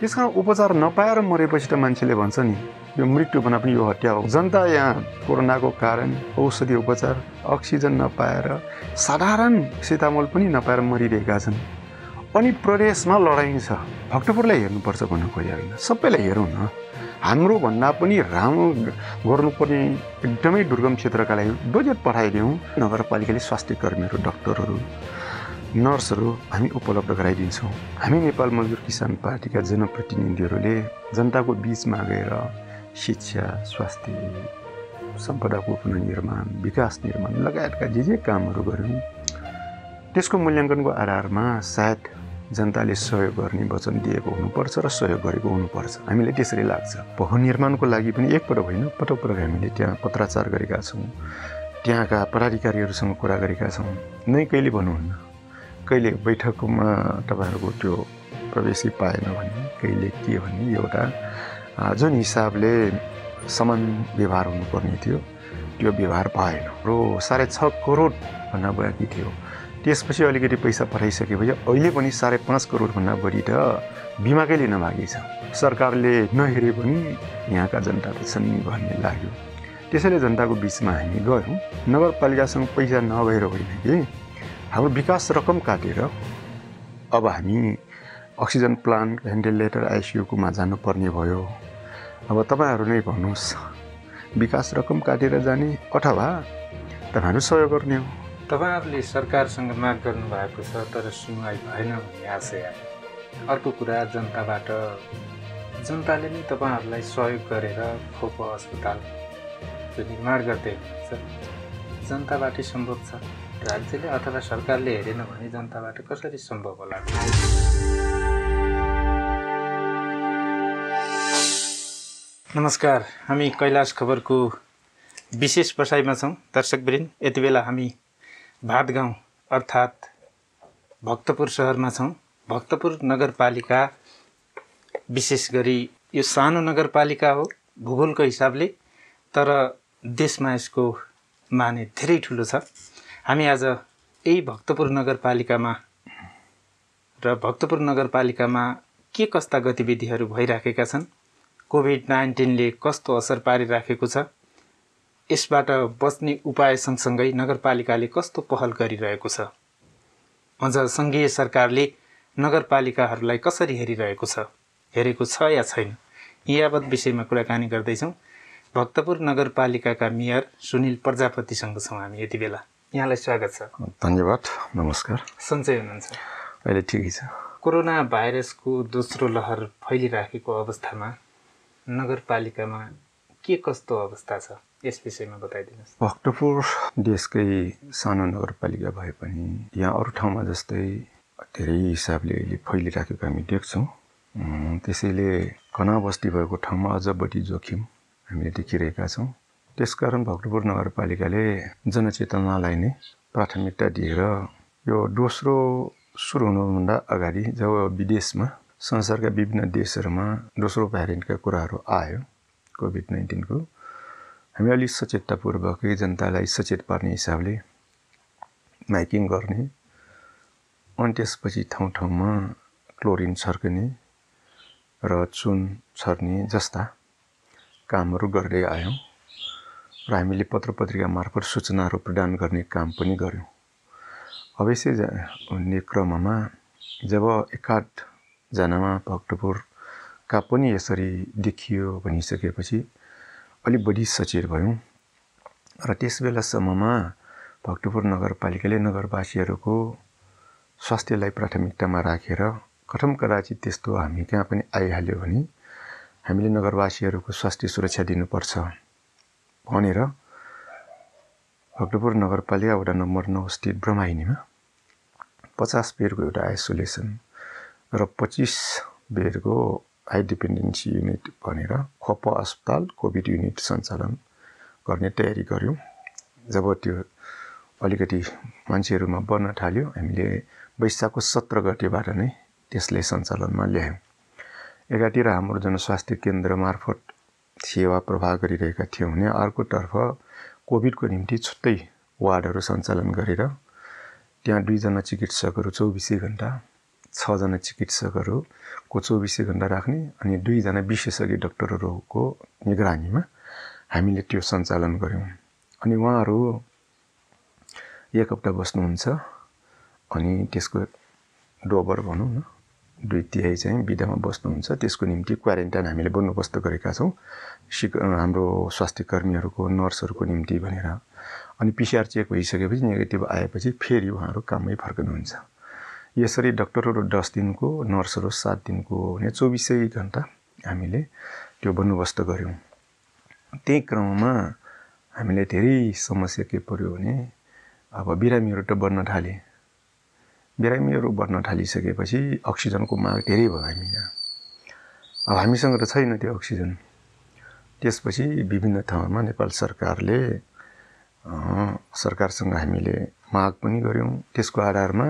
त्यस कारण उपचार नपाएर मरेपछि त मान्छेले भन्छ नि यो मृत्यु भन्दा पनि यो हत्या हो जनता यहाँ कोरोनाको कारण औषधि उपचार अक्सिजन नपाएर साधारण सीतामल पनि नपाएर मरिरहेका छन् अनि प्रदेशमा लडाइँ छ भक्तपुरलाई हेर्नुपर्छ भन्नु खोजेको होइन सबैलाई हेरौँ न हाम्रो भन्दा पनि राम्रो गर्नुपर्ने एकदमै दुर्गम क्षेत्रका लागि बजेट पठाइदिउँ नगरपालिकाले स्वास्थ्य कर्मीहरू डक्टरहरू नर्सहरू हामी उपलब्ध गराइदिन्छौँ हामी नेपाल मजदुर किसान पार्टीका जनप्रतिनिधिहरूले जनताको बिचमा गएर शिक्षा स्वास्थ्य सम्पदाको पुनर्निर्माण विकास निर्माण लगायतका जे जे कामहरू गऱ्यौँ त्यसको मूल्याङ्कनको आधारमा सायद जनताले सहयोग गर्ने वचन दिएको हुनुपर्छ र सहयोग गरेको हुनुपर्छ हामीलाई त्यसरी लाग्छ बहुनिर्माणको लागि पनि एकपटक होइन पटक पटक हामीले त्यहाँ पत्राचार गरेका छौँ त्यहाँका पदाधिकारीहरूसँग कुरा गरेका छौँ नै कहिले भन्नुहुन्न कहिले बैठकमा तपाईँहरूको त्यो प्रवेशी पाएन भने कहिले के भने एउटा जुन हिसाबले समान व्यवहार हुनुपर्ने थियो त्यो व्यवहार भएन र साढे छ करोडभन्दा बढी थियो त्यसपछि अलिकति पैसा पठाइसकेपछि अहिले पनि साढे पाँच करोडभन्दा बढी त बिमाकै लिन बाँकी छ सरकारले नहेरे पनि यहाँका जनता त छन् भन्ने लाग्यो त्यसैले जनताको बिचमा हामी गयौँ नगरपालिकासँग पैसा नभएर होइन कि हाम्रो विकास रकम काटेर अब हामी अक्सिजन प्लान्ट भेन्टिलेटर आइसियुकोमा जानुपर्ने भयो अब तपाईँहरू नै भन्नुहोस् विकास रकम काटेर जाने अथवा तपाईँहरू सहयोग गर्ने हो तपाईँहरूले सरकारसँग माग गर्नुभएको छ तर सुनवाई भएन भन्ने आशय अर्को कुरा जनताबाट जनताले नै तपाईँहरूलाई सहयोग गरेर खोप अस्पताल निर्माण गर्दै हुनुहुन्छ जनताबाटै सम्भव छ राज्यले अथवा सरकारले हेरेन भने जनताबाट कसरी सम्भव होला नमस्कार हामी कैलाश खबरको विशेष बसाइमा छौँ दर्शकवृन्द यति बेला हामी भात गाउँ अर्थात् भक्तपुर सहरमा छौँ भक्तपुर नगरपालिका विशेष गरी यो सानो नगरपालिका हो भूगोलको हिसाबले तर देशमा यसको माने धेरै ठुलो छ हामी आज यही भक्तपुर नगरपालिकामा र भक्तपुर नगरपालिकामा के कस्ता गतिविधिहरू भइराखेका छन् कोभिड नाइन्टिनले कस्तो असर पारिराखेको छ यसबाट बच्ने उपाय सँगसँगै नगरपालिकाले कस्तो पहल गरिरहेको छ अझ सङ्घीय सरकारले नगरपालिकाहरूलाई कसरी हेरिरहेको छ हेरेको छ या छैन यावत विषयमा कुराकानी गर्दैछौँ भक्तपुर नगरपालिकाका मेयर सुनिल प्रजापतिसँग छौँ हामी यति बेला यहाँलाई स्वागत छ धन्यवाद नमस्कार सन्चै हुनुहुन्छ अहिले ठिकै छ कोरोना भाइरसको दोस्रो लहर फैलिराखेको अवस्थामा नगरपालिकामा के कस्तो अवस्था छ यस विषयमा बताइदिनुहोस् भक्तपुर देशकै सानो नगरपालिका भए पनि यहाँ अरू ठाउँमा जस्तै धेरै हिसाबले अहिले फैलिराखेको हामी देख्छौँ त्यसैले घना बस्ती भएको ठाउँमा अझ बढी जोखिम हामीले देखिरहेका छौँ त्यसकारण भक्तपुर नगरपालिकाले जनचेतनालाई नै प्राथमिकता दिएर यो दोस्रो सुरु हुनुभन्दा अगाडि जब विदेशमा संसारका विभिन्न देशहरूमा दोस्रो भ्यारेन्टका कुराहरू आयो कोभिड नाइन्टिनको हामी अलिक सचेततापूर्वकै जनतालाई सचेत पार्ने हिसाबले माइकिङ गर्ने अनि त्यसपछि ठाउँ ठाउँमा क्लोरिन छर्किने र चुन छर्ने जस्ता कामहरू गर्दै आयौँ र हामीले पत्र पत्रिका मार्फत सूचनाहरू प्रदान गर्ने काम पनि गऱ्यौँ अवश्य हुने क्रममा जब एकाधजनामा भक्तपुरका पनि यसरी देखियो भनिसकेपछि अलिक बढी सचेत भयौँ र त्यस बेलासम्ममा भक्तपुर नगरपालिकाले नगरवासीहरूको स्वास्थ्यलाई प्राथमिकतामा राखेर कथम कदाचित त्यस्तो हामी कहाँ पनि आइहाल्यो भने हामीले नगरवासीहरूको स्वास्थ्य सुरक्षा दिनुपर्छ भनेर भक्तपुर नगरपालिका वडा नम्बर नौ स्थित ब्रह्माइनीमा पचास बेडको एउटा आइसोलेसन र पच्चिस बेडको हाई डिपेन्डेन्सी युनिट भनेर खोप अस्पताल कोभिड युनिट सञ्चालन गर्ने तयारी गऱ्यौँ जब त्यो अलिकति मान्छेहरूमा बन्न थाल्यो हामीले वैशाखको सत्र गतेबाट नै त्यसले सञ्चालनमा ल्यायौँ एकातिर हाम्रो जनस्वास्थ्य केन्द्र मार्फत सेवा प्रवाह गरिरहेका थियौँ भने अर्कोतर्फ कोभिडको निम्ति छुट्टै वार्डहरू सञ्चालन गरेर त्यहाँ दुईजना चिकित्सकहरू चौबिसै घन्टा छजना चिकित्सकहरूको चौबिसै घन्टा राख्ने अनि दुईजना विशेषज्ञ डक्टरहरूको निगरानीमा हामीले त्यो सञ्चालन गऱ्यौँ अनि उहाँहरू एक हप्ता बस्नुहुन्छ अनि त्यसको डोबर भनौँ न दुई तिहाई चाहिँ बिदामा बस्नुहुन्छ त्यसको निम्ति क्वारेन्टाइन हामीले बन्दोबस्त गरेका छौँ सिक हाम्रो स्वास्थ्य कर्मीहरूको नर्सहरूको निम्ति भनेर अनि पिसिआर चेक भइसकेपछि नेगेटिभ आएपछि फेरि उहाँहरू काममै फर्कनुहुन्छ यसरी डक्टरहरू दस दिनको नर्सहरू सात दिनको हुने चौबिसै घन्टा हामीले त्यो बन्दोबस्त गऱ्यौँ त्यही क्रममा हामीले धेरै समस्या के पऱ्यो भने अब बिरामीहरू त बन्न थाले बिरामीहरू बढ्न थालिसकेपछि अक्सिजनको माग धेरै भयो हामी यहाँ अब हामीसँग त छैन त्यो अक्सिजन त्यसपछि विभिन्न ठाउँमा नेपाल सरकारले सरकारसँग हामीले माग पनि गऱ्यौँ त्यसको आधारमा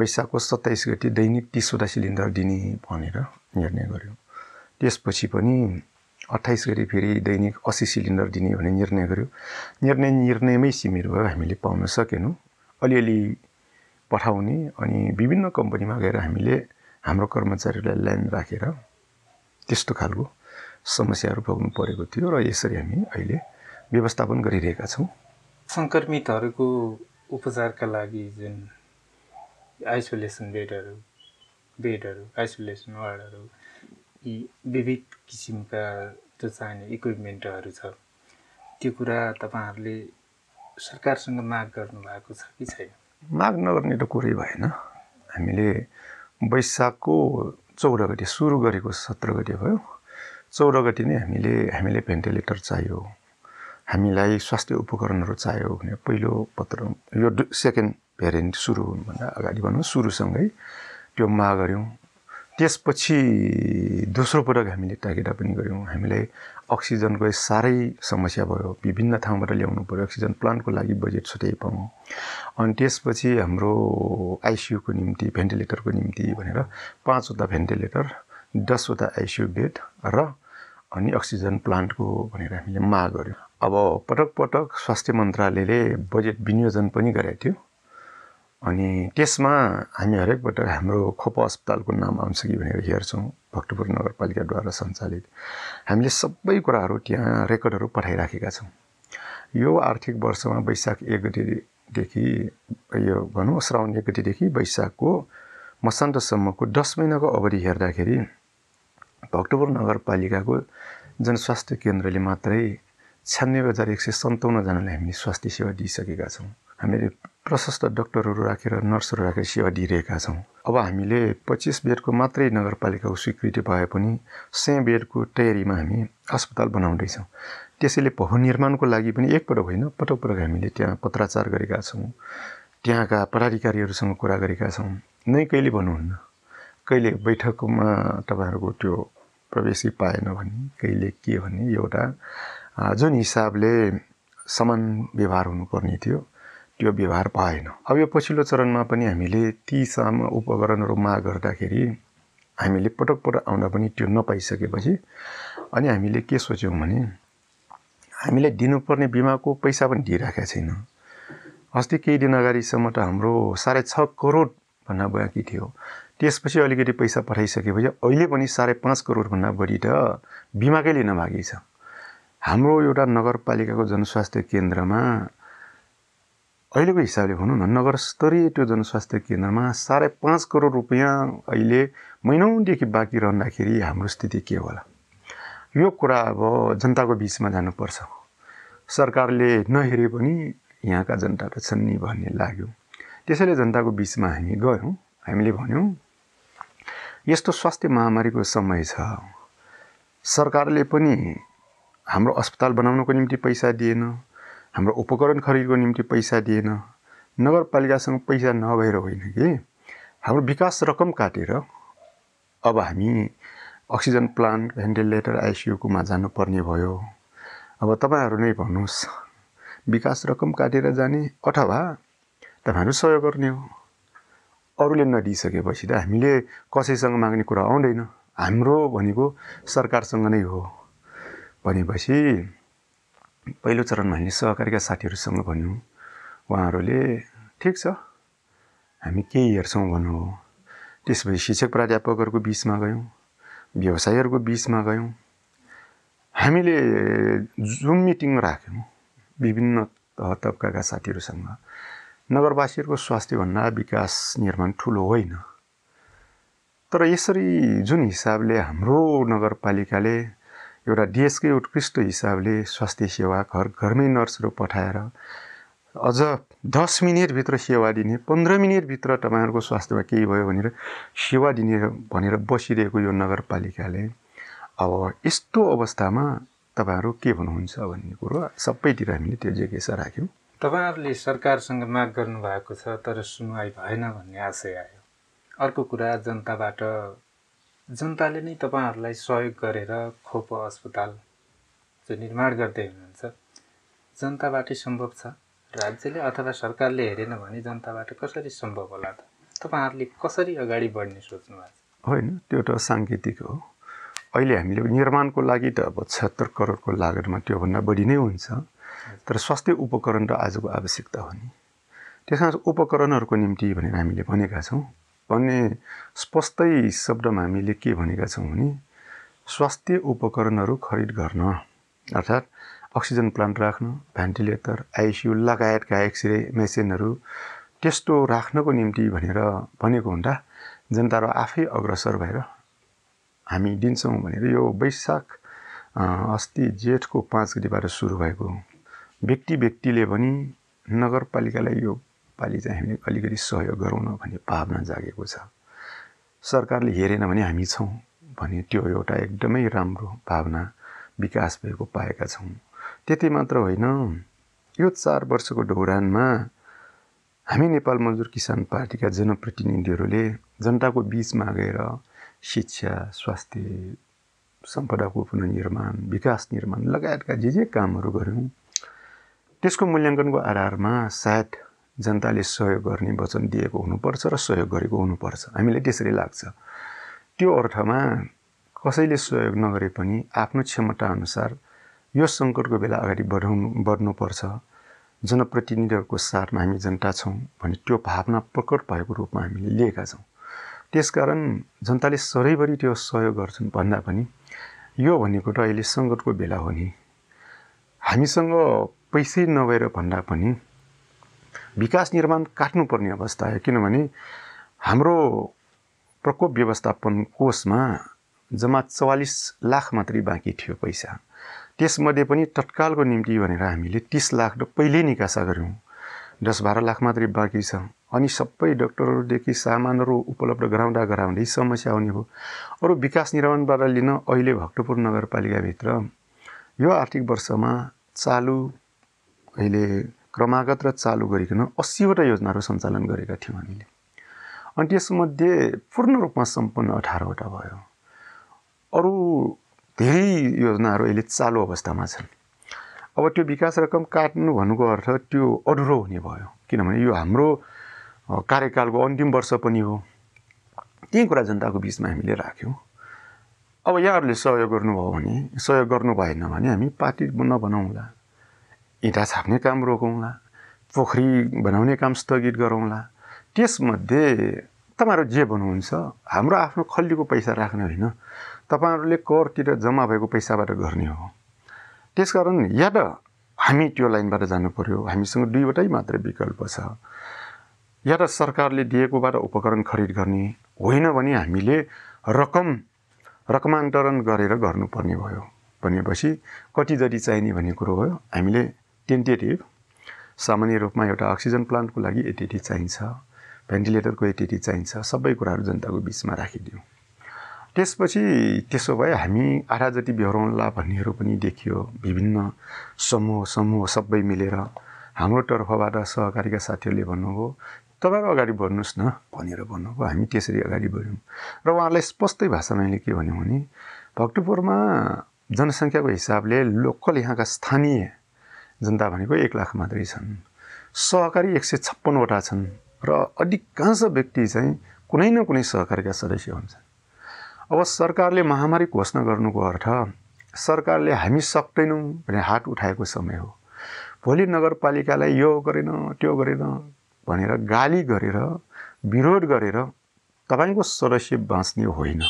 वैशाखको सत्ताइस गति दैनिक तिसवटा सिलिन्डर दिने भनेर निर्णय गऱ्यौँ त्यसपछि पनि अट्ठाइस गरी फेरि दैनिक असी सिलिन्डर दिने भन्ने निर्णय गर्यो निर्णय निर्णयमै सीमित भयो हामीले पाउन सकेनौँ अलिअलि पठाउने अनि विभिन्न कम्पनीमा गएर हामीले हाम्रो कर्मचारीलाई लाइन राखेर त्यस्तो खालको समस्याहरू भोग्नु परेको थियो र यसरी हामी अहिले व्यवस्थापन गरिरहेका छौँ सङ्क्रमितहरूको उपचारका लागि जुन आइसोलेसन बेडहरू बेडहरू आइसोलेसन वार्डहरू यी विविध किसिमका जो चाहिने इक्विपमेन्टहरू छ त्यो कुरा तपाईँहरूले सरकारसँग माग गर्नुभएको छ कि छैन माग नगर्ने त कुरै भएन हामीले वैशाखको चौध गति सुरु गरेको सत्र गति भयो चौध गति नै हामीले हामीले भेन्टिलेटर चाहियो हामीलाई स्वास्थ्य उपकरणहरू चाहियो भने पहिलो पत्र यो सेकेन्ड भेरिएन्ट सुरु हुनुभन्दा अगाडि भनौँ सुरुसँगै त्यो माग गऱ्यौँ त्यसपछि दोस्रो पटक हामीले टार्गेटा पनि गऱ्यौँ हामीलाई अक्सिजनको साह्रै समस्या भयो विभिन्न ठाउँबाट ल्याउनु पऱ्यो अक्सिजन प्लान्टको लागि बजेट छुट्याइ पाउँ अनि त्यसपछि हाम्रो आइसियुको निम्ति भेन्टिलेटरको निम्ति भनेर पाँचवटा भेन्टिलेटर दसवटा आइसियु बेड र अनि अक्सिजन प्लान्टको भनेर हामीले माग गऱ्यौँ अब पटक पटक स्वास्थ्य मन्त्रालयले बजेट विनियोजन पनि गरेको थियो अनि त्यसमा हामी हरेकपटक हाम्रो खोप अस्पतालको नाम आउँछ कि भनेर हेर्छौँ भक्तपुर नगरपालिकाद्वारा सञ्चालित हामीले सबै कुराहरू त्यहाँ रेकर्डहरू पठाइराखेका छौँ यो आर्थिक वर्षमा वैशाख एक गतिदेखि यो भनौँ श्रावण एक गतिदेखि वैशाखको मसान्तसम्मको दस महिनाको अवधि हेर्दाखेरि भक्तपुर नगरपालिकाको जनस्वास्थ्य केन्द्रले मात्रै छ्यानब्बे हजार एक सय सन्ताउन्नजनालाई हामीले स्वास्थ्य सेवा दिइसकेका छौँ हामीले प्रशस्त डक्टरहरू राखेर नर्सहरू राखेर सेवा दिइरहेका छौँ अब हामीले पच्चिस बेडको मात्रै नगरपालिकाको स्वीकृति भए पनि सय बेडको तयारीमा हामी अस्पताल बनाउँदैछौँ त्यसैले भवन निर्माणको लागि पनि एकपटक होइन पटक पटक हामीले त्यहाँ पत्राचार गरेका छौँ त्यहाँका पदाधिकारीहरूसँग कुरा गरेका छौँ नै कहिले भन्नुहुन्न कहिले बैठकमा तपाईँहरूको त्यो प्रवेशी पाएन भने कहिले के भने एउटा जुन हिसाबले समान व्यवहार हुनुपर्ने थियो त्यो व्यवहार भएन अब यो पछिल्लो चरणमा पनि हामीले ती साम उपकरणहरू माग गर्दाखेरि हामीले पटक पटक आउँदा पनि त्यो नपाइसकेपछि अनि हामीले के सोच्यौँ भने हामीले दिनुपर्ने बिमाको पैसा पनि दिइराखेका छैन अस्ति केही दिन अगाडिसम्म त हाम्रो साढे छ करोडभन्दा बाँकी थियो त्यसपछि अलिकति पैसा पठाइसकेपछि अहिले पनि साढे पाँच करोडभन्दा बढी त बिमाकै लिन बाँकी छ हाम्रो एउटा नगरपालिकाको जनस्वास्थ्य केन्द्रमा अहिलेको हिसाबले भनौँ न नगरस्तरीय त्यो जनस्वास्थ्य केन्द्रमा साढे पाँच करोड रुपियाँ अहिले महिनौदेखि बाँकी रहँदाखेरि हाम्रो स्थिति के होला यो कुरा अब जनताको बिचमा जानुपर्छ सरकारले नहेरे पनि यहाँका जनता त छन् नि भन्ने लाग्यो त्यसैले जनताको बिचमा हामी गयौँ हामीले भन्यौँ यस्तो स्वास्थ्य महामारीको समय छ सरकारले पनि हाम्रो अस्पताल बनाउनको निम्ति पैसा दिएन हाम्रो उपकरण खरिदको निम्ति पैसा दिएन नगरपालिकासँग पैसा नभएर होइन कि हाम्रो विकास रकम काटेर अब हामी अक्सिजन प्लान्ट भेन्टिलेटर आइसियुकोमा जानुपर्ने भयो अब तपाईँहरू नै भन्नुहोस् विकास रकम काटेर जाने अथवा तपाईँहरू सहयोग गर्ने हो अरूले नदिइसकेपछि त हामीले कसैसँग माग्ने कुरा आउँदैन हाम्रो भनेको सरकारसँग नै हो भनेपछि पहिलो चरणमा हामीले सहकारीका साथीहरूसँग भन्यौँ उहाँहरूले ठिक छ हामी केही हेर्छौँ भन्नु हो त्यसपछि शिक्षक प्राध्यापकहरूको बिचमा गयौँ व्यवसायीहरूको बिचमा गयौँ हामीले जुम मिटिङ राख्यौँ विभिन्न तह तबकाका साथीहरूसँग नगरवासीहरूको स्वास्थ्यभन्दा विकास निर्माण ठुलो होइन तर यसरी जुन हिसाबले हाम्रो नगरपालिकाले एउटा देशकै उत्कृष्ट हिसाबले स्वास्थ्य सेवा घर घरमै नर्सहरू पठाएर अझ दस मिनटभित्र सेवा दिने पन्ध्र मिनटभित्र तपाईँहरूको स्वास्थ्यमा केही भयो भनेर सेवा दिने भनेर बसिरहेको यो नगरपालिकाले अब यस्तो अवस्थामा तपाईँहरू के भन्नुहुन्छ भन्ने कुरो सबैतिर हामीले त्यो जिज्ञासा राख्यौँ तपाईँहरूले सरकारसँग माग गर्नुभएको छ तर सुनवाई भएन भन्ने आशय आयो अर्को कुरा जनताबाट जनताले नै तपाईँहरूलाई सहयोग गरेर खोप अस्पताल जो निर्माण गर्दै हुनुहुन्छ जनताबाटै सम्भव छ राज्यले अथवा सरकारले हेरेन भने जनताबाट कसरी सम्भव होला त तपाईँहरूले कसरी अगाडि बढ्ने सोच्नु भएको छ होइन त्यो त साङ्केतिक हो अहिले हामीले निर्माणको लागि त अब छत्तर करोडको लागतमा त्योभन्दा बढी नै हुन्छ तर स्वास्थ्य उपकरण त आजको आवश्यकता हो नि त्यस कारण उपकरणहरूको निम्ति भनेर हामीले भनेका छौँ भन्ने स्पष्टै शब्दमा हामीले के भनेका छौँ भने स्वास्थ्य उपकरणहरू खरिद गर्न अर्थात् अक्सिजन प्लान्ट राख्न भेन्टिलेटर आइसियु लगायतका एक्सरे मेसिनहरू त्यस्तो राख्नको निम्ति भनेर भनेको हुँदा जनताहरू आफै अग्रसर भएर हामी दिन्छौँ भनेर यो वैशाख अस्ति जेठको पाँच गतिबाट सुरु भएको व्यक्ति व्यक्तिले पनि नगरपालिकालाई यो यसपालि चाहिँ हामीले अलिकति सहयोग गरौँ न भन्ने भावना जागेको छ सरकारले हेरेन भने हामी छौँ भने त्यो एउटा एकदमै राम्रो भावना विकास भएको पाएका छौँ त्यति मात्र होइन यो चार वर्षको दौरानमा हामी नेपाल मजदुर किसान पार्टीका जनप्रतिनिधिहरूले जनताको बिचमा गएर शिक्षा स्वास्थ्य सम्पदाको पुनर्निर्माण विकास निर्माण लगायतका जे जे कामहरू गऱ्यौँ त्यसको मूल्याङ्कनको आधारमा सायद जनताले सहयोग गर्ने वचन दिएको हुनुपर्छ र सहयोग गरेको हुनुपर्छ हामीलाई त्यसरी लाग्छ त्यो अर्थमा कसैले सहयोग नगरे पनि आफ्नो क्षमताअनुसार यो सङ्कटको बेला अगाडि बढाउनु बढ्नुपर्छ जनप्रतिनिधिहरूको साथमा हामी जनता छौँ भने त्यो भावना प्रकट भएको रूपमा हामीले लिएका छौँ त्यसकारण जनताले सधैँभरि त्यो सहयोग गर्छन् भन्दा पनि यो भनेको त अहिले सङ्कटको बेला हो नि हामीसँग पैसै नभएर भन्दा पनि विकास निर्माण काट्नुपर्ने अवस्था आयो किनभने हाम्रो प्रकोप व्यवस्थापन कोषमा जम्मा चौवालिस लाख मात्रै बाँकी थियो पैसा त्यसमध्ये पनि तत्कालको निम्ति भनेर हामीले तिस लाख पहिल्यै निकासा गऱ्यौँ दस बाह्र लाख मात्रै बाँकी छ अनि सबै डक्टरहरूदेखि सामानहरू उपलब्ध गराउँदा गराउँदै समस्या आउने हो अरू विकास निर्माणबाट लिन अहिले भक्तपुर नगरपालिकाभित्र यो आर्थिक वर्षमा चालु अहिले क्रमागत र चालु गरिकन अस्सीवटा योजनाहरू सञ्चालन गरेका थियौँ हामीले अनि त्यसमध्ये पूर्ण रूपमा सम्पन्न अठारवटा भयो अरू धेरै योजनाहरू अहिले चालु अवस्थामा छन् अब त्यो विकास रकम काट्नु भन्नुको अर्थ त्यो अधुरो हुने भयो किनभने यो हाम्रो कार्यकालको अन्तिम वर्ष पनि हो त्यही कुरा जनताको बिचमा हामीले राख्यौँ अब यहाँहरूले सहयोग गर्नुभयो भने सहयोग गर्नु भएन भने हामी पार्टी नबनाउँला इँटा छाप्ने काम रोकौँला पोखरी बनाउने काम स्थगित गरौँला त्यसमध्ये तपाईँहरू जे भन्नुहुन्छ हाम्रो आफ्नो खल्लीको पैसा राख्ने होइन तपाईँहरूले करतिर जम्मा भएको पैसाबाट गर्ने हो त्यसकारण या त हामी त्यो लाइनबाट जानु पऱ्यो हामीसँग दुईवटै मात्र विकल्प छ या त सरकारले दिएकोबाट उपकरण खरिद गर्ने होइन भने हामीले रकम रकमान्तरण गरेर गर्नुपर्ने भयो भनेपछि कति जति चाहिने भन्ने कुरो भयो हामीले टेन्टेटिभ सामान्य रूपमा एउटा अक्सिजन प्लान्टको लागि एटिटी चाहिन्छ भेन्टिलेटरको एटिटी चाहिन्छ सबै कुराहरू जनताको बिचमा राखिदिउँ त्यसपछि त्यसो भए हामी आधा जति बेहोराउँला भन्नेहरू पनि देखियो विभिन्न समूह समूह सबै मिलेर हाम्रो तर्फबाट सहकारीका साथीहरूले भन्नुभयो तपाईँहरू अगाडि बढ्नुहोस् न भनेर भन्नुभयो हामी त्यसरी अगाडि बढ्यौँ र उहाँलाई स्पष्टै भाषामा मैले के भन्यो भने भक्तपुरमा जनसङ्ख्याको हिसाबले लोकल यहाँका स्थानीय जनता भनेको एक लाख मात्रै छन् सहकारी एक सय छप्पन्नवटा छन् र अधिकांश व्यक्ति चाहिँ कुनै न कुनै सहकारीका सदस्य हुन्छन् अब सरकारले महामारी घोषणा गर्नुको अर्थ सरकारले हामी सक्दैनौँ भने हात उठाएको समय हो भोलि नगरपालिकालाई यो गरेन त्यो गरेन भनेर गाली गरेर विरोध गरेर तपाईँको सदस्य बाँच्ने होइन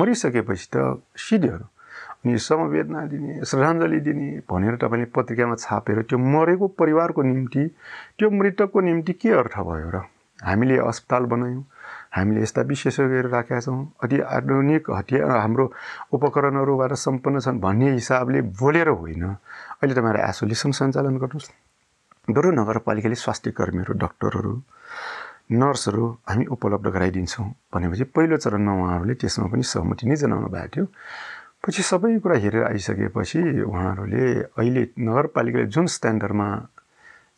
मरिसकेपछि त सिधैहरू अनि समवेदना दिने श्रद्धाञ्जली दिने भनेर तपाईँले पत्रिकामा छापेर त्यो मरेको परिवारको निम्ति त्यो मृतकको निम्ति के अर्थ भयो र हामीले अस्पताल बनायौँ हामीले यस्ता विशेषज्ञहरू राखेका छौँ अति आधुनिक हतियार हाम्रो उपकरणहरूबाट सम्पन्न छन् भन्ने हिसाबले बोलेर होइन अहिले तपाईँहरू आइसोलेसन सञ्चालन गर्नुहोस् दोहोरो नगरपालिकाले स्वास्थ्य कर्मीहरू डक्टरहरू नर्सहरू हामी उपलब्ध गराइदिन्छौँ भनेपछि पहिलो चरणमा उहाँहरूले त्यसमा पनि सहमति नै जनाउनु भएको थियो पछि सबै कुरा हेरेर आइसकेपछि उहाँहरूले अहिले नगरपालिकाले जुन स्ट्यान्डर्डमा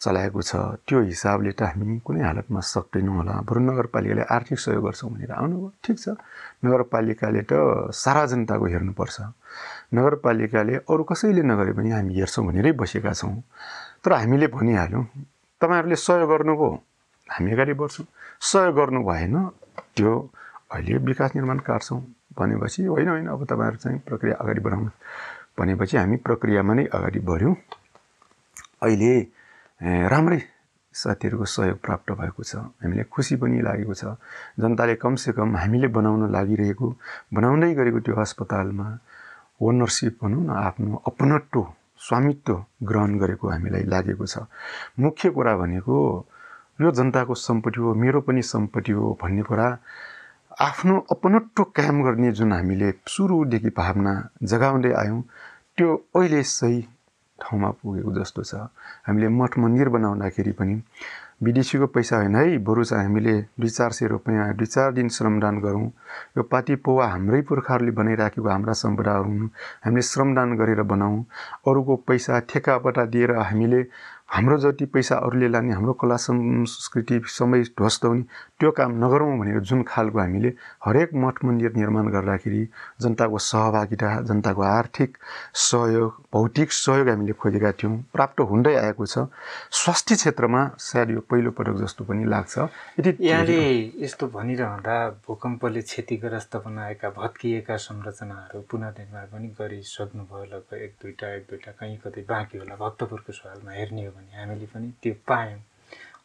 चलाएको छ त्यो हिसाबले त हामी कुनै हालतमा सक्दैनौँ होला बरु नगरपालिकाले आर्थिक सहयोग गर्छौँ भनेर आउनुभयो ठिक छ नगरपालिकाले त सारा जनताको हेर्नुपर्छ नगरपालिकाले अरू कसैले नगरे पनि हामी हेर्छौँ भनेरै बसेका छौँ तर हामीले भनिहाल्यौँ तपाईँहरूले सहयोग गर्नुभयो हामी अगाडि बढ्छौँ सहयोग गर्नु भएन त्यो अहिले विकास निर्माण काट्छौँ भनेपछि होइन होइन अब तपाईँहरू चाहिँ प्रक्रिया अगाडि बढाउनु भनेपछि हामी प्रक्रियामा नै अगाडि बढ्यौँ अहिले राम्रै साथीहरूको सहयोग प्राप्त भएको छ हामीलाई खुसी पनि लागेको छ जनताले कमसेकम हामीले बनाउन लागिरहेको बनाउँदै गरेको त्यो अस्पतालमा ओनरसिप भनौँ न आफ्नो अपनत्व स्वामित्व ग्रहण गरेको हामीलाई लागेको छ मुख्य कुरा भनेको यो जनताको सम्पत्ति हो मेरो पनि सम्पत्ति हो भन्ने कुरा आफ्नो अपनत्व कायम गर्ने जुन हामीले सुरुदेखि भावना जगाउँदै आयौँ त्यो अहिले सही ठाउँमा पुगेको जस्तो छ हामीले मठ मन्दिर बनाउँदाखेरि पनि विदेशीको पैसा होइन है बरु चाहिँ हामीले दुई चार सय रुपियाँ दुई चार दिन श्रमदान गरौँ यो पाती पोवा हाम्रै पुर्खाहरूले बनाइराखेको हाम्रा सम्पदाहरू हुन् हामीले श्रमदान गरेर बनाउँ अरूको पैसा ठेकापटा दिएर हामीले हाम्रो जति पैसा अरूले लाने हाम्रो कला संस्कृति समय ध्वस्त हुने त्यो काम नगरौँ भनेर जुन खालको हामीले हरेक मठ मन्दिर निर्माण गर्दाखेरि जनताको सहभागिता जनताको आर्थिक सहयोग भौतिक सहयोग हामीले खोजेका थियौँ प्राप्त हुँदै आएको छ स्वास्थ्य क्षेत्रमा सायद यो पहिलोपटक जस्तो पनि लाग्छ यदि यहाँले यस्तो भनिरहँदा भूकम्पले क्षतिग्रस्त बनाएका भत्किएका संरचनाहरू पुनर्निर्माण पनि गरिसक्नुभयो होला एक दुईवटा एक दुईवटा कहीँ कतै बाँकी होला भक्तपुरको सवालमा हेर्ने हो भने हामीले पनि त्यो पायौँ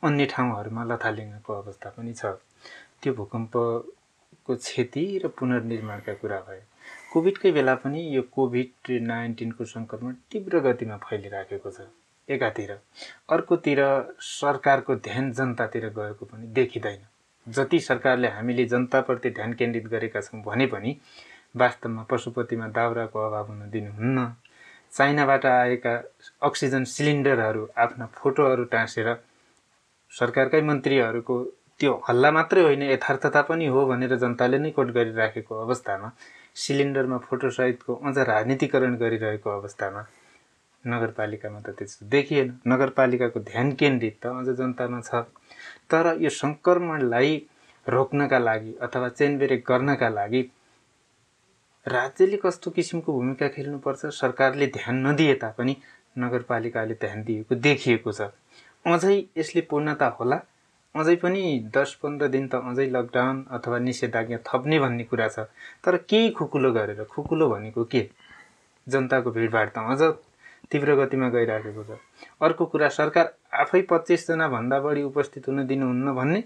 अन्य ठाउँहरूमा लथालिङ्गको अवस्था पनि छ त्यो भूकम्पको क्षति र पुनर्निर्माणका कुरा भयो कोभिडकै बेला पनि यो कोभिड नाइन्टिनको सङ्क्रमण तीव्र गतिमा फैलिराखेको छ एकातिर अर्कोतिर सरकारको ध्यान जनतातिर गएको पनि देखिँदैन जति सरकारले हामीले जनताप्रति ध्यान केन्द्रित गरेका छौँ भने पनि वास्तवमा पशुपतिमा दाउराको अभाव हुन दिनुहुन्न चाइनाबाट आएका अक्सिजन सिलिन्डरहरू आफ्ना फोटोहरू टाँसेर सरकारकै मन्त्रीहरूको त्यो हल्ला मात्रै होइन यथार्थता पनि हो भनेर जनताले नै कोट गरिराखेको अवस्थामा सिलिन्डरमा फोटोसहितको अझ राजनीतिकरण गरिरहेको अवस्थामा नगरपालिकामा त त्यस्तो देखिएन नगरपालिकाको ध्यान केन्द्रित त अझ जनतामा छ तर यो सङ्क्रमणलाई रोक्नका लागि अथवा चेन ब्रेक गर्नका लागि राज्यले कस्तो किसिमको भूमिका खेल्नुपर्छ सरकारले ध्यान नदिए तापनि नगरपालिकाले ध्यान दिएको देखिएको छ अझै यसले पूर्णता होला अझै पनि दस पन्ध्र दिन त अझै लकडाउन अथवा निषेधाज्ञा थप्ने भन्ने कुरा छ तर केही खुकुलो गरेर खुकुलो भनेको के जनताको भिडभाड त अझ तीव्र गतिमा गइराखेको छ अर्को कुरा सरकार आफै पच्चिसजनाभन्दा बढी उपस्थित हुन दिनुहुन्न भन्ने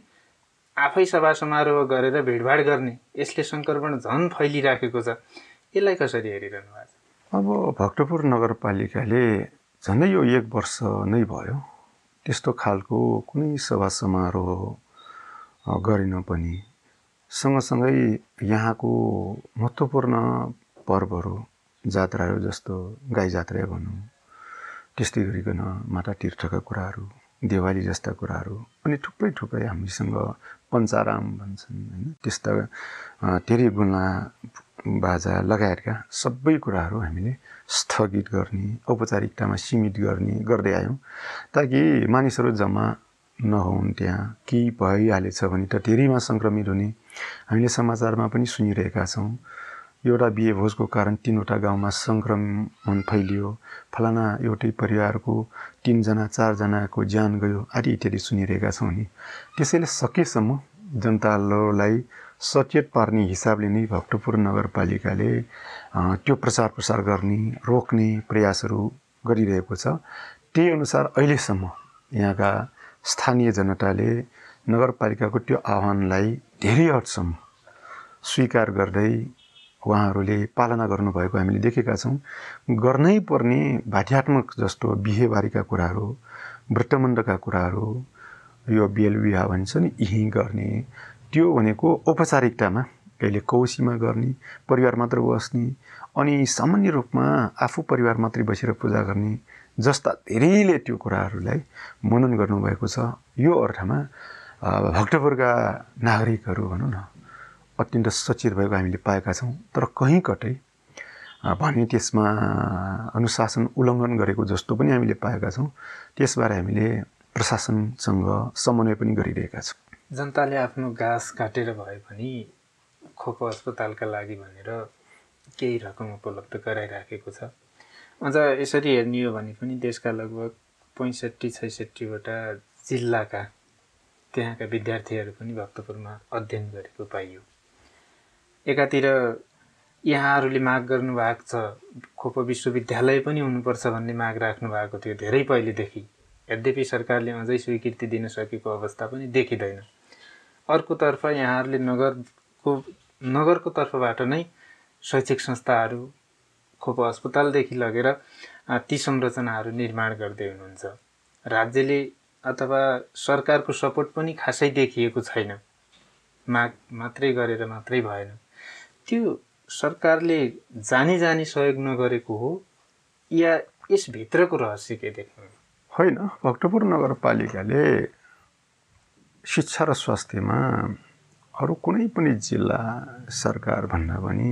आफै सभा समारोह गरेर भिडभाड गर्ने यसले सङ्क्रमण झन् फैलिराखेको छ यसलाई कसरी हेरिरहनु भएको छ अब भक्तपुर नगरपालिकाले झन्डै यो एक वर्ष नै भयो त्यस्तो खालको कुनै सभा समारोह गरिन पनि सँगसँगै यहाँको महत्त्वपूर्ण पर्वहरू जात्राहरू जस्तो गाई जात्रा भनौँ त्यस्तै गरिकन माता तीर्थका कुराहरू दिवाली जस्ता कुराहरू अनि थुप्रै थुप्रै हामीसँग पञ्चाराम भन्छन् होइन त्यस्ता धेरै गुणा बाजा लगायतका सबै कुराहरू हामीले स्थगित गर्ने औपचारिकतामा सीमित गर्ने गर्दै आयौँ ताकि मानिसहरू जम्मा नहुन् त्यहाँ केही भइहालेछ भने त धेरैमा सङ्क्रमित हुने हामीले समाचारमा पनि सुनिरहेका छौँ एउटा बिहे भोजको कारण तिनवटा गाउँमा सङ्क्रमण फैलियो फलाना एउटै परिवारको तिनजना चारजनाको ज्यान गयो आदि इत्यादि सुनिरहेका छौँ नि त्यसैले सकेसम्म जनतालाई सचेत पार्ने हिसाबले नै भक्तपुर नगरपालिकाले त्यो प्रचार प्रसार गर्ने रोक्ने प्रयासहरू गरिरहेको छ त्यही अनुसार अहिलेसम्म यहाँका स्थानीय जनताले नगरपालिकाको त्यो आह्वानलाई धेरै हदसम्म स्वीकार गर्दै उहाँहरूले पालना गर्नुभएको हामीले देखेका छौँ गर्नै पर्ने भाध्यात्मक जस्तो बिहेबारीका कुराहरू वृत्तमण्डका कुराहरू यो बेल भन्छ नि यहीँ गर्ने त्यो भनेको औपचारिकतामा कहिले कौशीमा गर्ने परिवार मात्र बस्ने अनि सामान्य रूपमा आफू परिवार मात्रै बसेर पूजा गर्ने जस्ता धेरैले त्यो कुराहरूलाई मनन गर्नुभएको छ यो अर्थमा भक्तपुरका नागरिकहरू भनौँ न अत्यन्त सचेत भएको हामीले पाएका छौँ तर कहीँ कतै भने त्यसमा अनुशासन उल्लङ्घन गरेको जस्तो पनि हामीले पाएका छौँ त्यसबारे हामीले प्रशासनसँग समन्वय पनि गरिरहेका छौँ जनताले आफ्नो घाँस काटेर भए पनि खोप अस्पतालका लागि भनेर केही रकम उपलब्ध गराइराखेको छ अझ यसरी हेर्ने हो भने पनि देशका लगभग पैँसठी छैसठीवटा जिल्लाका त्यहाँका विद्यार्थीहरू पनि भक्तपुरमा अध्ययन गरेको पाइयो एकातिर यहाँहरूले माग गर्नुभएको छ खोप विश्वविद्यालय पनि हुनुपर्छ भन्ने माग राख्नु भएको थियो धेरै पहिलेदेखि यद्यपि सरकारले अझै स्वीकृति दिन सकेको अवस्था पनि देखिँदैन अर्कोतर्फ यहाँहरूले नगरको नगरको तर्फबाट नै शैक्षिक संस्थाहरू खोप अस्पतालदेखि लगेर ती संरचनाहरू निर्माण गर्दै हुनुहुन्छ राज्यले अथवा सरकारको सपोर्ट पनि खासै देखिएको छैन माग मात्रै गरेर मात्रै भएन त्यो सरकारले जानी जानी सहयोग नगरेको हो या यसभित्रको रहस्य के देख्नु होइन भक्तपुर नगरपालिकाले शिक्षा र स्वास्थ्यमा अरू कुनै पनि जिल्ला सरकार सरकारभन्दा पनि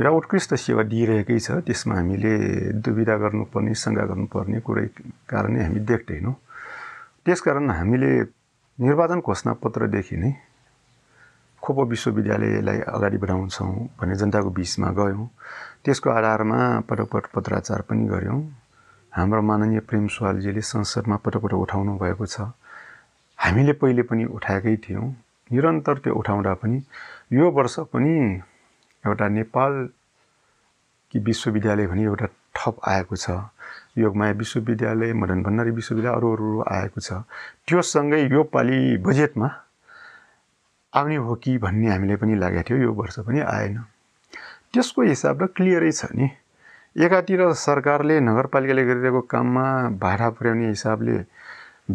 एउटा उत्कृष्ट सेवा दिइरहेकै छ त्यसमा हामीले दुविधा गर्नुपर्ने शङ्का गर्नुपर्ने कुरै कारण नै हामी देख्दैनौँ त्यसकारण हामीले निर्वाचन घोषणा घोषणापत्रदेखि नै खोप विश्वविद्यालयलाई अगाडि बढाउँछौँ भन्ने जनताको बिचमा गयौँ त्यसको आधारमा पटक पटक पत्राचार पनि गऱ्यौँ हाम्रो माननीय प्रेम सुवालजीले संसदमा पटक पटक उठाउनु भएको छ हामीले पहिले पनि उठाएकै थियौँ निरन्तर त्यो उठाउँदा पनि यो वर्ष पनि एउटा नेपाल कि विश्वविद्यालय भने एउटा ठप आएको छ योगमाया विश्वविद्यालय मदन भण्डारी विश्वविद्यालय अरू अरू आएको छ त्योसँगै पालि बजेटमा आउने हो कि भन्ने हामीले पनि लागेको थियो यो वर्ष पनि आएन त्यसको हिसाब र क्लियरै छ नि एकातिर सरकारले नगरपालिकाले गरिरहेको काममा भाडा पुर्याउने हिसाबले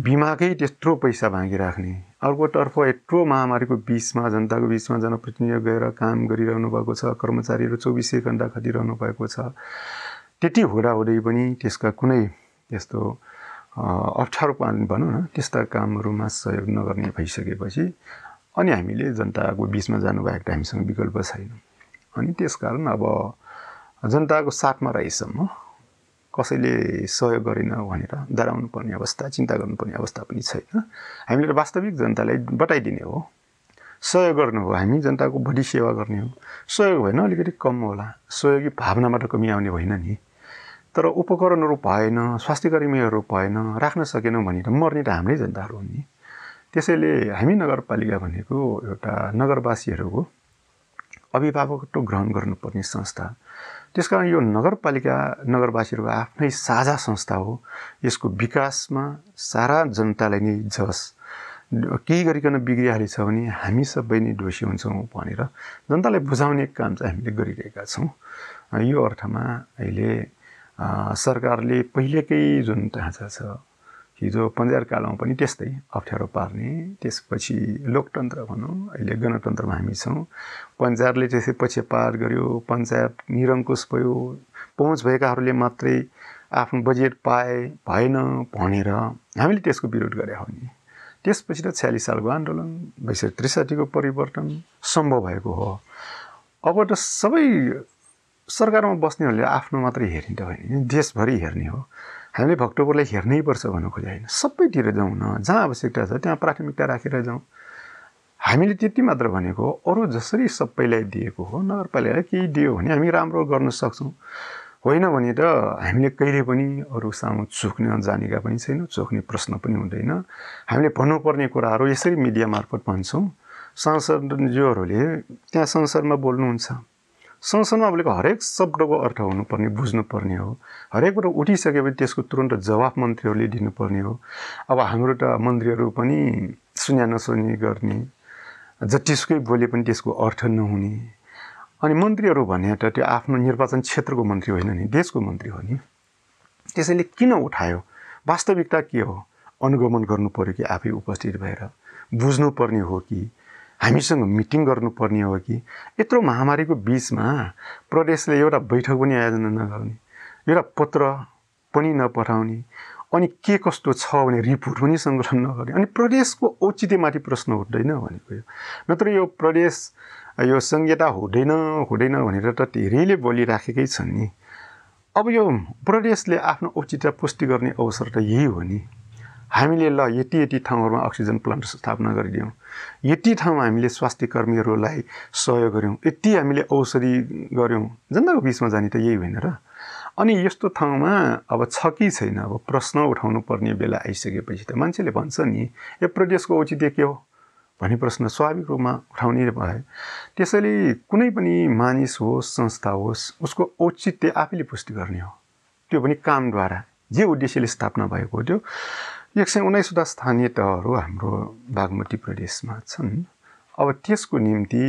बिमाकै त्यत्रो पैसा भागिराख्ने अर्कोतर्फ यत्रो महामारीको बिचमा जनताको बिचमा जनप्रतिनिधि गएर काम गरिरहनु भएको छ कर्मचारीहरू चौबिसै घन्टा खटिरहनु भएको छ त्यति हुँदाहुँदै पनि त्यसका कुनै त्यस्तो अप्ठ्यारो भनौँ न त्यस्ता कामहरूमा सहयोग नगर्ने भइसकेपछि अनि हामीले जनताको बिचमा जानुभएको त हामीसँग विकल्प छैन अनि त्यसकारण अब जनताको साथमा रहेसम्म कसैले सहयोग गरेन भनेर डराउनु पर्ने अवस्था चिन्ता गर्नुपर्ने अवस्था पनि छैन हामीले वास्तविक जनतालाई बताइदिने हो सहयोग गर्नु हो हामी जनताको बढी सेवा गर्ने हो सहयोग भएन अलिकति कम होला सहयोगी भावनाबाट कमी आउने होइन नि तर उपकरणहरू भएन स्वास्थ्यकर्मीहरू भएन राख्न सकेनौँ भनेर मर्ने त हाम्रै जनताहरू हुन् नि त्यसैले हामी नगरपालिका भनेको एउटा नगरवासीहरूको अभिभावकत्व ग्रहण गर्नुपर्ने संस्था त्यस कारण यो नगरपालिका नगरवासीहरूको आफ्नै साझा संस्था हो यसको विकासमा सारा जनतालाई नै जस केही गरिकन छ भने हामी सबै नै दोषी हुन्छौँ भनेर जनतालाई बुझाउने काम चाहिँ हामीले गरिरहेका छौँ यो अर्थमा अहिले सरकारले पहिलेकै जुन ढाँचा छ हिजो पन्जारकालमा पनि त्यस्तै अप्ठ्यारो पार्ने त्यसपछि लोकतन्त्र भनौँ अहिले गणतन्त्रमा हामी छौँ पन्जारले त्यसै पछि पार गर्यो पञ्चायत निरङ्कुश भयो पहुँच भएकाहरूले मात्रै आफ्नो बजेट पाए भएन भनेर हामीले त्यसको विरोध गरे हो नि त्यसपछि त छ्यालिस सालको आन्दोलन भइसक्यो त्रिसठीको परिवर्तन सम्भव भएको हो अब त सबै सरकारमा बस्नेहरूले आफ्नो मात्रै हेर्ने त होइन देशभरि हेर्ने हो हामीले भक्तपुरलाई पर्छ भन्नु खोजे होइन सबैतिर जाउँ न जहाँ आवश्यकता छ त्यहाँ प्राथमिकता राखेर जाउँ हामीले त्यति मात्र भनेको अरू जसरी सबैलाई दिएको हो नगरपालिकालाई केही दियो भने हामी राम्रो गर्न सक्छौँ होइन भने त हामीले कहिले पनि अरू सामु चोक्न जानेका पनि छैन चोक्ने प्रश्न पनि हुँदैन हामीले भन्नुपर्ने कुराहरू यसरी मिडिया मार्फत भन्छौँ सांसदज्यूहरूले त्यहाँ संसदमा बोल्नुहुन्छ सँगसँगमा बोलेको हरेक शब्दको अर्थ हुनुपर्ने बुझ्नुपर्ने हो हरेक कुरो उठिसकेपछि त्यसको तुरन्त जवाफ मन्त्रीहरूले दिनुपर्ने हो अब हाम्रो त मन्त्रीहरू पनि सुन्या नसुन्ने गर्ने जतिसुकै बोले पनि त्यसको अर्थ नहुने अनि मन्त्रीहरू भने त त्यो आफ्नो निर्वाचन क्षेत्रको मन्त्री होइन नि देशको मन्त्री हो नि त्यसैले किन उठायो वास्तविकता के हो अनुगमन गर्नु पऱ्यो कि आफै उपस्थित भएर बुझ्नुपर्ने हो कि हामीसँग मिटिङ गर्नुपर्ने हो कि यत्रो महामारीको बिचमा प्रदेशले एउटा बैठक पनि आयोजना नगर्ने एउटा पत्र पनि नपठाउने अनि के कस्तो छ भने रिपोर्ट पनि सङ्कलन नगर्ने अनि प्रदेशको औचित्यमाथि प्रश्न उठ्दैन भनेको यो नत्र यो प्रदेश यो संहिता हुँदैन हुँदैन भनेर त धेरैले बोलिराखेकै छन् नि अब यो प्रदेशले आफ्नो औचित्य पुष्टि गर्ने अवसर त यही हो नि हामीले ल यति यति ठाउँहरूमा अक्सिजन प्लान्ट स्थापना गरिदियौँ यति ठाउँमा हामीले स्वास्थ्य कर्मीहरूलाई सहयोग गऱ्यौँ यति हामीले औषधि गऱ्यौँ जनताको बिचमा जाने त यही होइन र अनि यस्तो ठाउँमा अब छ कि छैन अब प्रश्न उठाउनु पर्ने बेला आइसकेपछि त मान्छेले भन्छ नि यो प्रदेशको औचित्य के हो भन्ने प्रश्न स्वाभाविक रूपमा उठाउने भयो त्यसैले कुनै पनि मानिस होस् संस्था होस् उसको औचित्य आफैले पुष्टि गर्ने हो त्यो पनि कामद्वारा जे उद्देश्यले स्थापना भएको हो त्यो एक सय उन्नाइसवटा स्थानीय तहहरू हाम्रो बागमती प्रदेशमा छन् अब त्यसको निम्ति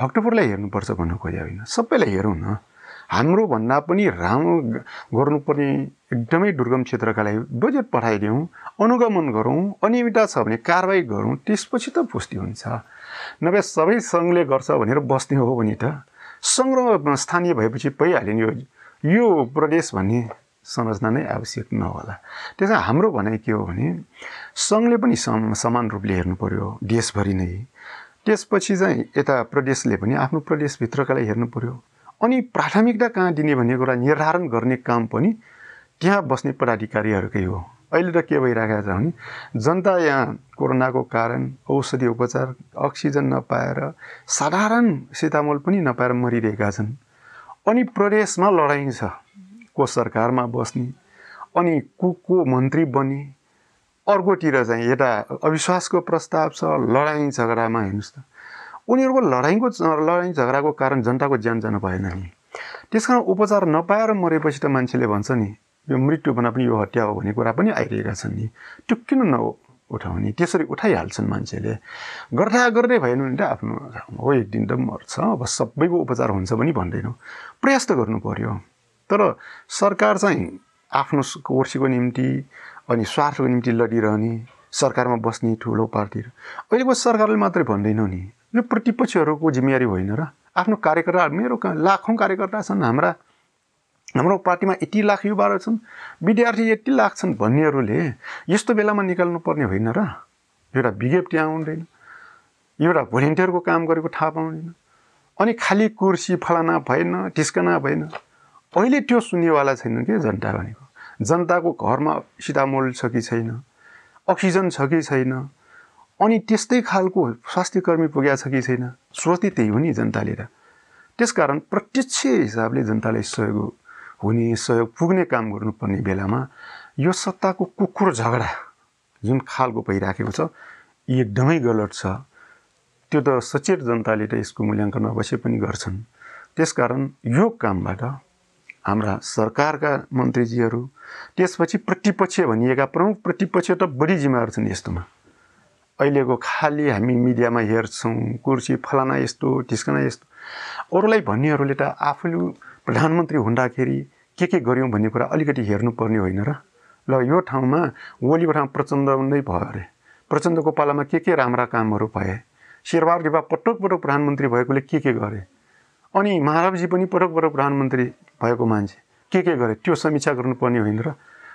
भक्तपुरलाई हेर्नुपर्छ भन्नु खोजे होइन सबैलाई हेरौँ न हाम्रो भन्दा पनि राम्रो गर्नुपर्ने एकदमै दुर्गम क्षेत्रका लागि बजेट पठाइदिउँ अनुगमन गरौँ अनियमितता छ भने कारवाही गरौँ त्यसपछि त पुष्टि हुन्छ नभए सबै सङ्घले गर्छ भनेर बस्ने हो भने त सङ्ग्रह स्थानीय भएपछि भइहाल्यो नि यो प्रदेश भन्ने संरचना नै आवश्यक नहोला त्यसै हाम्रो भनाइ के हो भने सङ्घले पनि सम समान रूपले हेर्नु पऱ्यो देशभरि नै त्यसपछि चाहिँ यता प्रदेशले पनि आफ्नो प्रदेशभित्रकालाई हेर्नु पऱ्यो अनि प्राथमिकता कहाँ दिने भन्ने कुरा निर्धारण गर्ने काम पनि त्यहाँ बस्ने पदाधिकारीहरूकै हो अहिले त के भइरहेको छ भने जनता यहाँ कोरोनाको कारण औषधि उपचार अक्सिजन नपाएर साधारण सीतामोल पनि नपाएर मरिरहेका छन् अनि प्रदेशमा लडाइँ छ को सरकारमा बस्ने अनि को को मन्त्री बन्ने अर्कोतिर चाहिँ यता अविश्वासको प्रस्ताव छ लडाइँ झगडामा हेर्नुहोस् त उनीहरूको लडाइँको लडाइँ झगडाको कारण जनताको ज्यान जान भएन नि त्यस कारण उपचार नपाएर मरेपछि त मान्छेले भन्छ नि यो मृत्युभन्दा पनि यो हत्या हो भन्ने कुरा पनि आइरहेका छन् नि त्यो किन न उठाउने त्यसरी उठाइहाल्छन् मान्छेले गर्दा गर्दै भएन भने त आफ्नो हो एक दिन त मर्छ अब सबैको उपचार हुन्छ पनि भन्दैनौँ प्रयास त गर्नु पऱ्यो तर सरकार चाहिँ आफ्नो कोर्सीको निम्ति अनि स्वार्थको निम्ति लडिरहने सरकारमा बस्ने ठुलो पार्टीहरू अहिलेको सरकारले मात्रै भन्दैनौ नि यो प्रतिपक्षहरूको जिम्मेवारी होइन र आफ्नो कार्यकर्ता मेरो लाखौँ कार्यकर्ता छन् हाम्रा हाम्रो पार्टीमा यति लाख युवाहरू छन् विद्यार्थी यति लाख छन् भन्नेहरूले यस्तो बेलामा निकाल्नु पर्ने होइन र एउटा विज्ञप्ति आउँदैन एउटा भोलिन्टियरको काम गरेको थाहा पाउँदैन अनि खालि कुर्सी फलाना भएन टिस्कना भएन अहिले त्यो सुन्नेवाला छैनन् कि जनता भनेको जनताको घरमा सितामोल छ कि छैन अक्सिजन छ कि छैन अनि त्यस्तै खालको स्वास्थ्य कर्मी पुगेको छ कि छैन स्रोतै त्यही हो नि जनताले र त्यसकारण प्रत्यक्ष हिसाबले जनतालाई सहयोग हुने सहयोग पुग्ने काम गर्नुपर्ने बेलामा यो सत्ताको कुकुर झगडा जुन खालको भइराखेको छ एकदमै गलत छ त्यो त सचेत जनताले त यसको मूल्याङ्कन अवश्य पनि गर्छन् त्यसकारण यो कामबाट हाम्रा सरकारका मन्त्रीजीहरू त्यसपछि प्रतिपक्ष भनिएका प्रमुख प्रतिपक्ष त बढी जिम्मेवार छन् यस्तोमा अहिलेको खालि हामी मिडियामा हेर्छौँ कुर्सी फलाना यस्तो ढिस्कना यस्तो अरूलाई भन्नेहरूले त आफूले प्रधानमन्त्री हुँदाखेरि के के गऱ्यौँ भन्ने कुरा अलिकति हेर्नुपर्ने होइन र ल यो ठाउँमा ओलीको ठाउँ प्रचण्ड नै भयो अरे प्रचण्डको पालामा के के राम्रा कामहरू भए शेरबहादुर देवा पटक पटक प्रधानमन्त्री भएकोले के के गरे अनि माधवजी पनि पटक पटक प्रधानमन्त्री भएको मान्छे के के गरे त्यो समीक्षा गर्नुपर्ने होइन र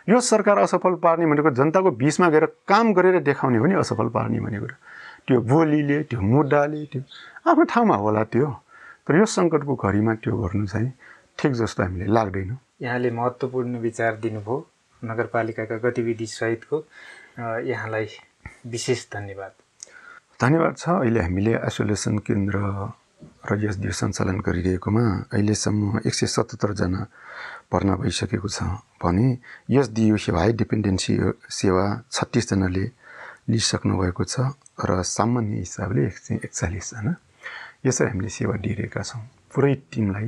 यो सरकार असफल पार्ने भनेको जनताको बिचमा गएर काम गरेर देखाउने हो नि असफल पार्ने भनेको त्यो बोलीले त्यो मुद्दाले त्यो आफ्नो ठाउँमा होला त्यो तर यो सङ्कटको घडीमा त्यो गर्नु चाहिँ ठिक जस्तो हामीले लाग्दैन यहाँले महत्त्वपूर्ण विचार दिनुभयो नगरपालिकाका गतिविधि सहितको यहाँलाई विशेष धन्यवाद धन्यवाद छ अहिले हामीले आइसोलेसन केन्द्र र यस दिवस सञ्चालन गरिरहेकोमा अहिलेसम्म एक सय सतहत्तरजना भर्ना भइसकेको छ भने यस दियो सेवा हाई डिपेन्डेन्सी सेवा छत्तिसजनाले भएको छ र सामान्य हिसाबले एक सय एकचालिसजना यसरी हामीले सेवा दिइरहेका छौँ पुरै टिमलाई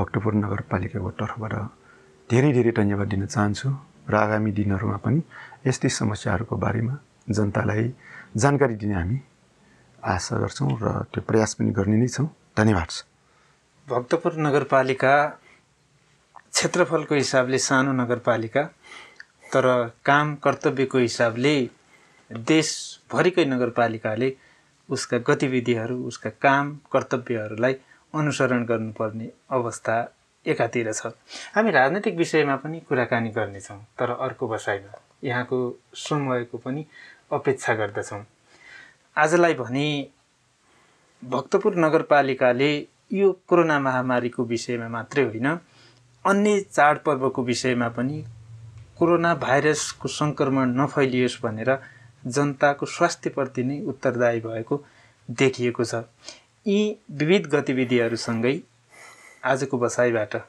भक्तपुर नगरपालिकाको तर्फबाट धेरै धेरै धन्यवाद दिन चाहन्छु र आगामी दिनहरूमा पनि यस्तै समस्याहरूको बारेमा जनतालाई जानकारी दिने हामी आशा गर्छौँ र त्यो प्रयास पनि गर्ने नै छौँ धन्यवाद भक्तपुर नगरपालिका क्षेत्रफलको हिसाबले सानो नगरपालिका तर काम कर्तव्यको हिसाबले देशभरिकै नगरपालिकाले उसका गतिविधिहरू उसका काम कर्तव्यहरूलाई अनुसरण गर्नुपर्ने अवस्था एकातिर छ हामी राजनैतिक विषयमा पनि कुराकानी गर्नेछौँ तर अर्को बसाइमा यहाँको समयको पनि अपेक्षा गर्दछौँ आजलाई भने भक्तपुर नगरपालिकाले यो कोरोना महामारीको विषयमा मात्रै होइन अन्य चाडपर्वको विषयमा पनि कोरोना भाइरसको सङ्क्रमण नफैलियोस् भनेर जनताको स्वास्थ्यप्रति नै उत्तरदायी भएको देखिएको छ यी विविध गतिविधिहरूसँगै आजको बसाइबाट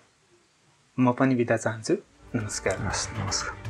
म पनि बिदा चाहन्छु नमस्कार नमस्कार